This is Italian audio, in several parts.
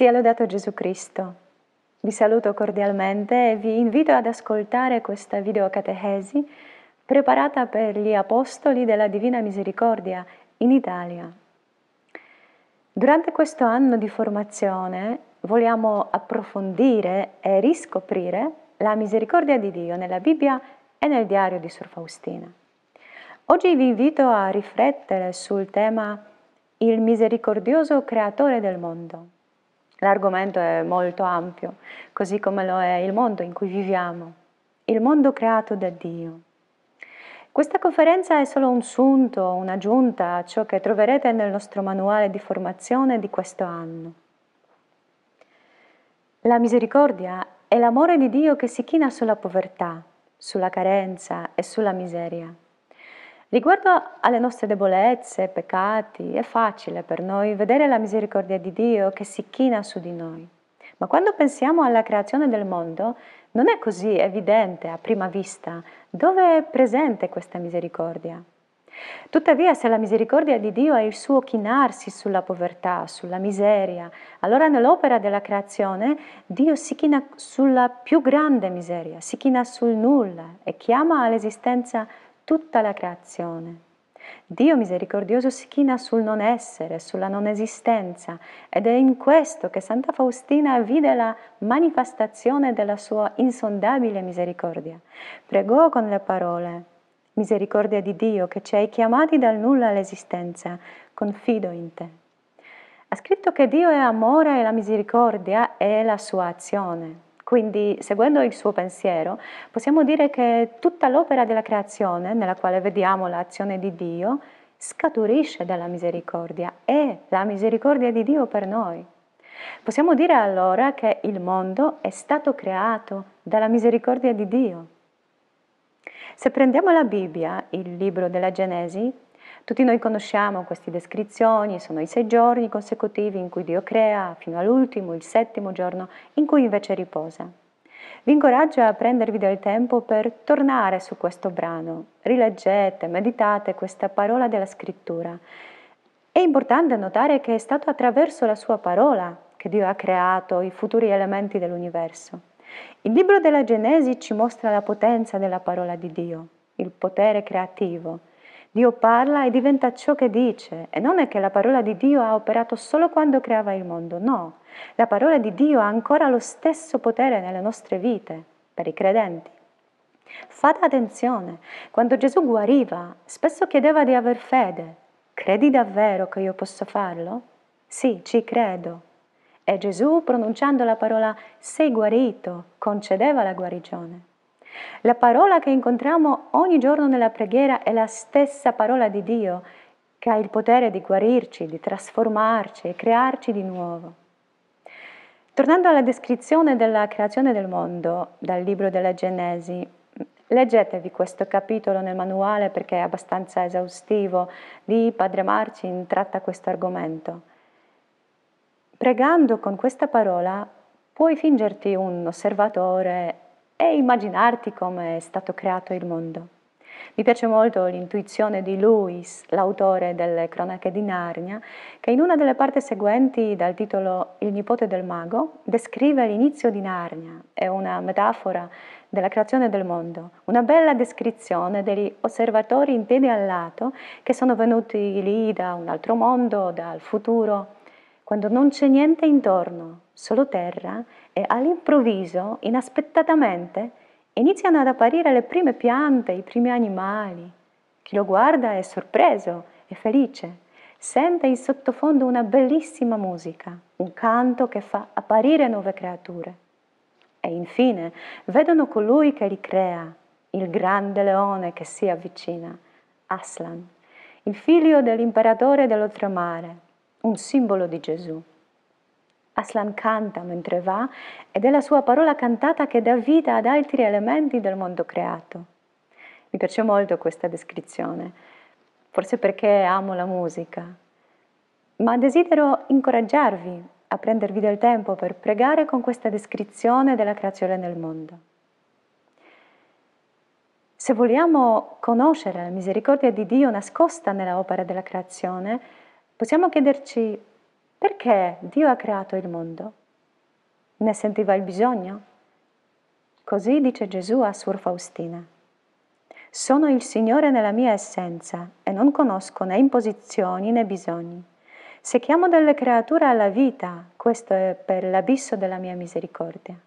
Sia lodato Gesù Cristo. Vi saluto cordialmente e vi invito ad ascoltare questa videocatechesi preparata per gli Apostoli della Divina Misericordia in Italia. Durante questo anno di formazione vogliamo approfondire e riscoprire la misericordia di Dio nella Bibbia e nel diario di Sor Faustina. Oggi vi invito a riflettere sul tema Il misericordioso creatore del mondo. L'argomento è molto ampio, così come lo è il mondo in cui viviamo, il mondo creato da Dio. Questa conferenza è solo un sunto, un'aggiunta a ciò che troverete nel nostro manuale di formazione di questo anno. La misericordia è l'amore di Dio che si china sulla povertà, sulla carenza e sulla miseria. Riguardo alle nostre debolezze, peccati, è facile per noi vedere la misericordia di Dio che si china su di noi. Ma quando pensiamo alla creazione del mondo, non è così evidente a prima vista dove è presente questa misericordia. Tuttavia, se la misericordia di Dio è il suo chinarsi sulla povertà, sulla miseria, allora nell'opera della creazione Dio si china sulla più grande miseria, si china sul nulla e chiama all'esistenza tutta la creazione. Dio misericordioso si china sul non essere, sulla non esistenza ed è in questo che Santa Faustina vide la manifestazione della sua insondabile misericordia. Pregò con le parole, misericordia di Dio che ci hai chiamati dal nulla all'esistenza, confido in te. Ha scritto che Dio è amore e la misericordia è la sua azione. Quindi, seguendo il suo pensiero, possiamo dire che tutta l'opera della creazione, nella quale vediamo l'azione di Dio, scaturisce dalla misericordia, è la misericordia di Dio per noi. Possiamo dire allora che il mondo è stato creato dalla misericordia di Dio. Se prendiamo la Bibbia, il libro della Genesi, tutti noi conosciamo queste descrizioni, sono i sei giorni consecutivi in cui Dio crea, fino all'ultimo, il settimo giorno, in cui invece riposa. Vi incoraggio a prendervi del tempo per tornare su questo brano, rileggete, meditate questa parola della scrittura. È importante notare che è stato attraverso la sua parola che Dio ha creato i futuri elementi dell'universo. Il libro della Genesi ci mostra la potenza della parola di Dio, il potere creativo, Dio parla e diventa ciò che dice. E non è che la parola di Dio ha operato solo quando creava il mondo, no. La parola di Dio ha ancora lo stesso potere nelle nostre vite, per i credenti. Fate attenzione, quando Gesù guariva, spesso chiedeva di aver fede. Credi davvero che io posso farlo? Sì, ci credo. E Gesù, pronunciando la parola sei guarito, concedeva la guarigione. La parola che incontriamo ogni giorno nella preghiera è la stessa parola di Dio che ha il potere di guarirci, di trasformarci e crearci di nuovo. Tornando alla descrizione della creazione del mondo dal libro della Genesi, leggetevi questo capitolo nel manuale perché è abbastanza esaustivo, di Padre Marcin tratta questo argomento. Pregando con questa parola puoi fingerti un osservatore e immaginarti come è stato creato il mondo. Mi piace molto l'intuizione di Lewis, l'autore delle Cronache di Narnia, che in una delle parti seguenti dal titolo Il nipote del mago descrive l'inizio di Narnia, è una metafora della creazione del mondo, una bella descrizione degli osservatori intedi al lato che sono venuti lì da un altro mondo, dal futuro quando non c'è niente intorno, solo terra, e all'improvviso, inaspettatamente, iniziano ad apparire le prime piante, i primi animali. Chi lo guarda è sorpreso, è felice, sente in sottofondo una bellissima musica, un canto che fa apparire nuove creature. E infine vedono colui che li crea, il grande leone che si avvicina, Aslan, il figlio dell'imperatore dell'oltremare, un simbolo di Gesù. Aslan canta mentre va ed è la sua parola cantata che dà vita ad altri elementi del mondo creato. Mi piace molto questa descrizione, forse perché amo la musica, ma desidero incoraggiarvi a prendervi del tempo per pregare con questa descrizione della creazione nel mondo. Se vogliamo conoscere la misericordia di Dio nascosta nella opera della creazione, possiamo chiederci perché Dio ha creato il mondo? Ne sentiva il bisogno? Così dice Gesù a Sur Faustina. Sono il Signore nella mia essenza e non conosco né imposizioni né bisogni. Se chiamo delle creature alla vita, questo è per l'abisso della mia misericordia.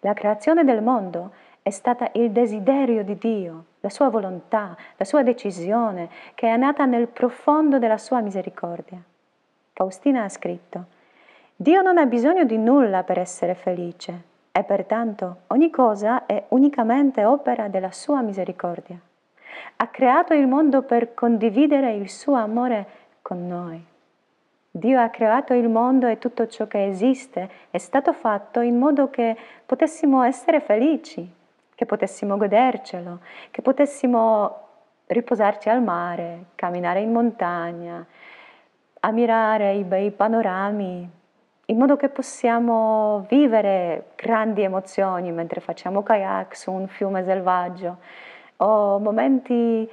La creazione del mondo è stata il desiderio di Dio la sua volontà, la sua decisione, che è nata nel profondo della sua misericordia. Faustina ha scritto, Dio non ha bisogno di nulla per essere felice e pertanto ogni cosa è unicamente opera della sua misericordia. Ha creato il mondo per condividere il suo amore con noi. Dio ha creato il mondo e tutto ciò che esiste è stato fatto in modo che potessimo essere felici, che potessimo godercelo, che potessimo riposarci al mare, camminare in montagna, ammirare i bei panorami, in modo che possiamo vivere grandi emozioni mentre facciamo kayak su un fiume selvaggio o momenti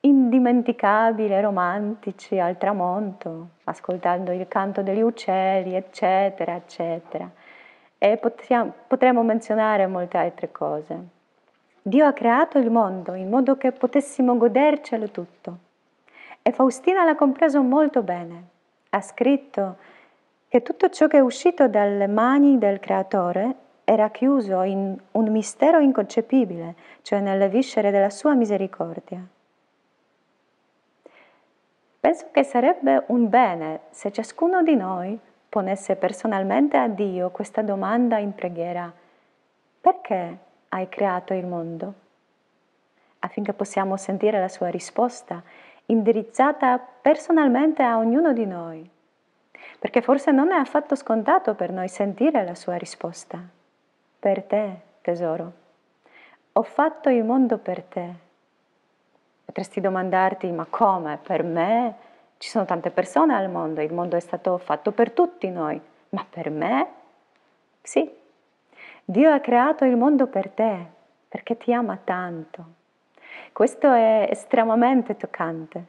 indimenticabili, romantici al tramonto, ascoltando il canto degli uccelli, eccetera, eccetera e potremmo, potremmo menzionare molte altre cose. Dio ha creato il mondo in modo che potessimo godercelo tutto. E Faustina l'ha compreso molto bene. Ha scritto che tutto ciò che è uscito dalle mani del Creatore era chiuso in un mistero inconcepibile, cioè nelle viscere della sua misericordia. Penso che sarebbe un bene se ciascuno di noi ponesse personalmente a Dio questa domanda in preghiera, perché hai creato il mondo? Affinché possiamo sentire la sua risposta indirizzata personalmente a ognuno di noi, perché forse non è affatto scontato per noi sentire la sua risposta. Per te, tesoro, ho fatto il mondo per te. Potresti domandarti, ma come? Per me? Ci sono tante persone al mondo, il mondo è stato fatto per tutti noi, ma per me? Sì. Dio ha creato il mondo per te, perché ti ama tanto. Questo è estremamente toccante.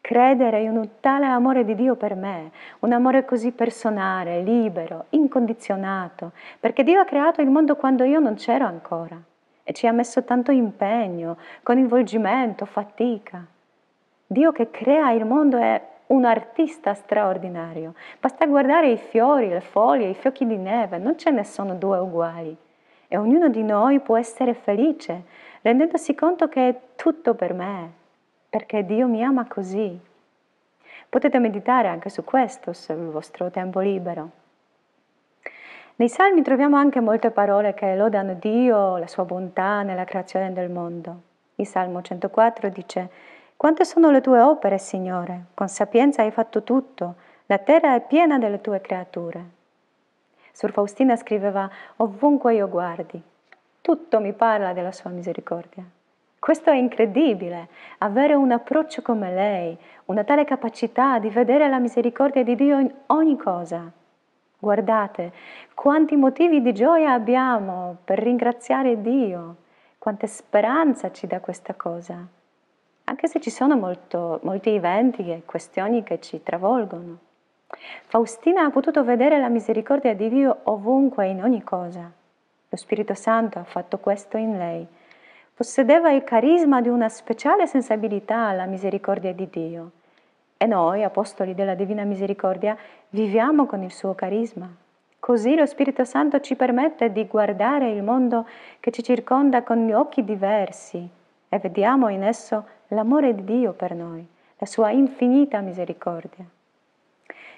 Credere in un tale amore di Dio per me, un amore così personale, libero, incondizionato, perché Dio ha creato il mondo quando io non c'ero ancora e ci ha messo tanto impegno, coinvolgimento, fatica. Dio che crea il mondo è un artista straordinario. Basta guardare i fiori, le foglie, i fiocchi di neve, non ce ne sono due uguali. E ognuno di noi può essere felice, rendendosi conto che è tutto per me, perché Dio mi ama così. Potete meditare anche su questo, se il vostro tempo libero. Nei salmi troviamo anche molte parole che lodano Dio, la sua bontà nella creazione del mondo. Il Salmo 104 dice quante sono le tue opere, Signore? Con sapienza hai fatto tutto. La terra è piena delle tue creature. Sur Faustina scriveva ovunque io guardi, tutto mi parla della sua misericordia. Questo è incredibile, avere un approccio come lei, una tale capacità di vedere la misericordia di Dio in ogni cosa. Guardate quanti motivi di gioia abbiamo per ringraziare Dio, quante speranza ci dà questa cosa anche se ci sono molto, molti eventi e questioni che ci travolgono. Faustina ha potuto vedere la misericordia di Dio ovunque, in ogni cosa. Lo Spirito Santo ha fatto questo in lei. Possedeva il carisma di una speciale sensibilità alla misericordia di Dio. E noi, apostoli della Divina Misericordia, viviamo con il suo carisma. Così lo Spirito Santo ci permette di guardare il mondo che ci circonda con occhi diversi e vediamo in esso l'amore di Dio per noi, la sua infinita misericordia.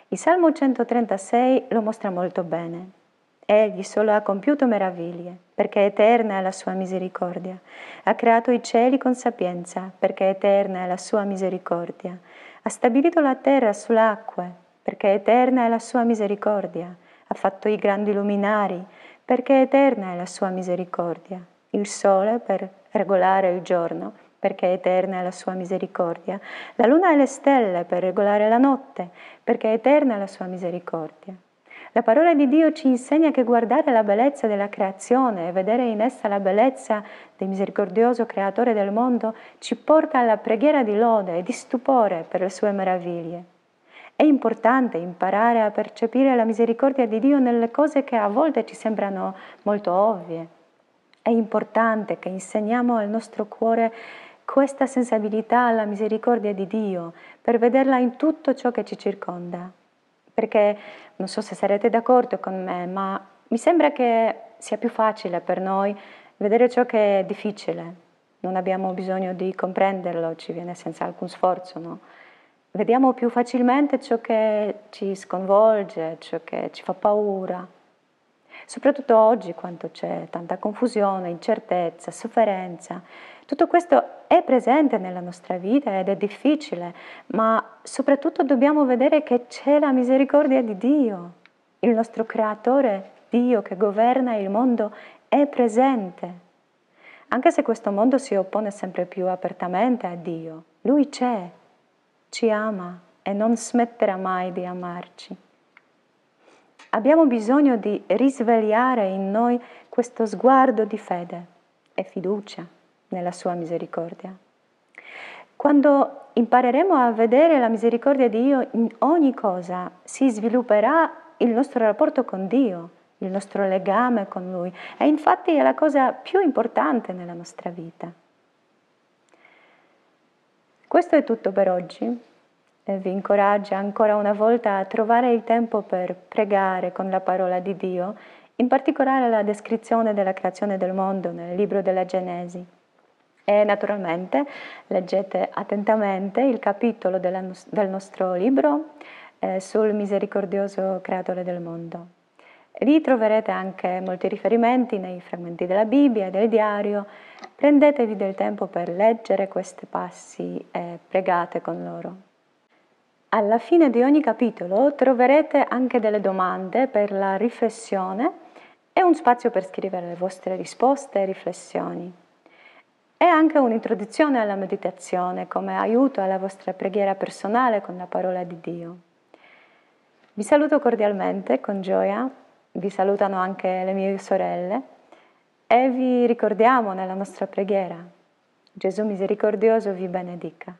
Il Salmo 136 lo mostra molto bene. Egli solo ha compiuto meraviglie, perché eterna è la sua misericordia. Ha creato i cieli con sapienza, perché eterna è la sua misericordia. Ha stabilito la terra sull'acqua, perché eterna è la sua misericordia. Ha fatto i grandi luminari, perché eterna è la sua misericordia. Il sole per regolare il giorno perché eterna è la sua misericordia, la luna e le stelle per regolare la notte, perché eterna è la sua misericordia. La parola di Dio ci insegna che guardare la bellezza della creazione e vedere in essa la bellezza del misericordioso creatore del mondo ci porta alla preghiera di lode e di stupore per le sue meraviglie. È importante imparare a percepire la misericordia di Dio nelle cose che a volte ci sembrano molto ovvie. È importante che insegniamo al nostro cuore questa sensibilità alla misericordia di Dio, per vederla in tutto ciò che ci circonda. Perché non so se sarete d'accordo con me, ma mi sembra che sia più facile per noi vedere ciò che è difficile. Non abbiamo bisogno di comprenderlo, ci viene senza alcun sforzo, no? Vediamo più facilmente ciò che ci sconvolge, ciò che ci fa paura. Soprattutto oggi, quando c'è tanta confusione, incertezza, sofferenza, tutto questo è presente nella nostra vita ed è difficile, ma soprattutto dobbiamo vedere che c'è la misericordia di Dio, il nostro creatore, Dio che governa il mondo, è presente. Anche se questo mondo si oppone sempre più apertamente a Dio, Lui c'è, ci ama e non smetterà mai di amarci. Abbiamo bisogno di risvegliare in noi questo sguardo di fede e fiducia nella sua misericordia. Quando impareremo a vedere la misericordia di Dio in ogni cosa, si svilupperà il nostro rapporto con Dio, il nostro legame con Lui. E infatti è la cosa più importante nella nostra vita. Questo è tutto per oggi. E eh, vi incoraggio ancora una volta a trovare il tempo per pregare con la parola di Dio, in particolare la descrizione della creazione del mondo nel libro della Genesi e naturalmente leggete attentamente il capitolo della, del nostro libro eh, sul misericordioso creatore del mondo. Lì troverete anche molti riferimenti nei frammenti della Bibbia e del diario. Prendetevi del tempo per leggere questi passi e pregate con loro. Alla fine di ogni capitolo troverete anche delle domande per la riflessione e un spazio per scrivere le vostre risposte e riflessioni e anche un'introduzione alla meditazione come aiuto alla vostra preghiera personale con la parola di Dio. Vi saluto cordialmente con gioia, vi salutano anche le mie sorelle e vi ricordiamo nella nostra preghiera. Gesù misericordioso vi benedica.